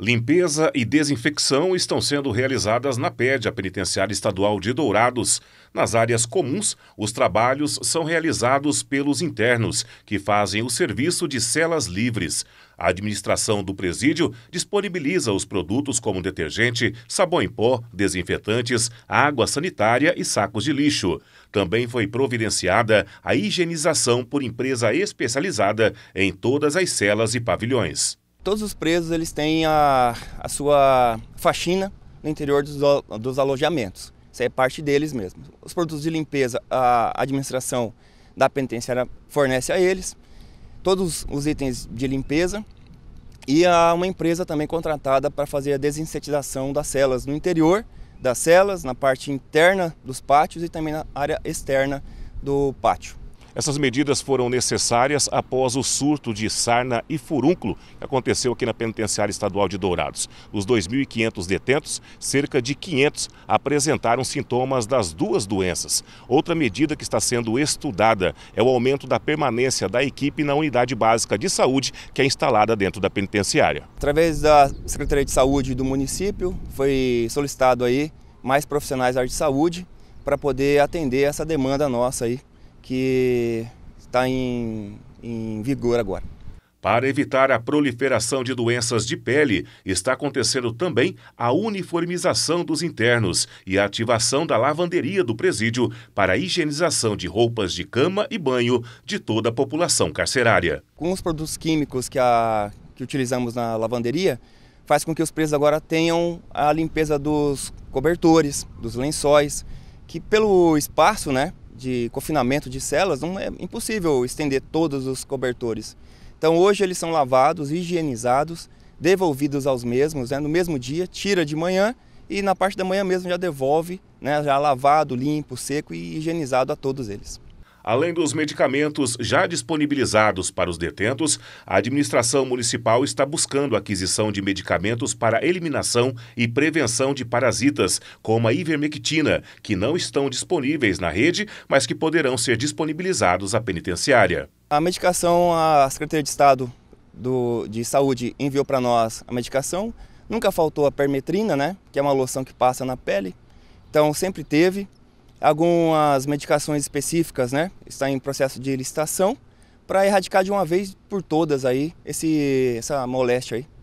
Limpeza e desinfecção estão sendo realizadas na PED, a Penitenciária Estadual de Dourados. Nas áreas comuns, os trabalhos são realizados pelos internos, que fazem o serviço de celas livres. A administração do presídio disponibiliza os produtos como detergente, sabão em pó, desinfetantes, água sanitária e sacos de lixo. Também foi providenciada a higienização por empresa especializada em todas as celas e pavilhões. Todos os presos eles têm a, a sua faxina no interior dos, dos alojamentos. Isso é parte deles mesmo. Os produtos de limpeza, a administração da penitenciária fornece a eles. Todos os itens de limpeza e há uma empresa também contratada para fazer a desinsetização das celas no interior das celas, na parte interna dos pátios e também na área externa do pátio. Essas medidas foram necessárias após o surto de sarna e furúnculo que aconteceu aqui na Penitenciária Estadual de Dourados. Dos 2.500 detentos, cerca de 500 apresentaram sintomas das duas doenças. Outra medida que está sendo estudada é o aumento da permanência da equipe na unidade básica de saúde que é instalada dentro da penitenciária. Através da Secretaria de Saúde do município, foi solicitado aí mais profissionais da área de saúde para poder atender essa demanda nossa aí que está em, em vigor agora. Para evitar a proliferação de doenças de pele, está acontecendo também a uniformização dos internos e a ativação da lavanderia do presídio para a higienização de roupas de cama e banho de toda a população carcerária. Com os produtos químicos que, a, que utilizamos na lavanderia, faz com que os presos agora tenham a limpeza dos cobertores, dos lençóis, que pelo espaço, né, de confinamento de celas, não é impossível estender todos os cobertores. Então hoje eles são lavados, higienizados, devolvidos aos mesmos, né? no mesmo dia, tira de manhã e na parte da manhã mesmo já devolve, né? já lavado, limpo, seco e higienizado a todos eles. Além dos medicamentos já disponibilizados para os detentos, a administração municipal está buscando a aquisição de medicamentos para eliminação e prevenção de parasitas, como a ivermectina, que não estão disponíveis na rede, mas que poderão ser disponibilizados à penitenciária. A medicação, a Secretaria de Estado do, de Saúde enviou para nós a medicação. Nunca faltou a permetrina, né, que é uma loção que passa na pele. Então sempre teve. Algumas medicações específicas, né, está em processo de licitação para erradicar de uma vez por todas aí esse, essa moléstia aí.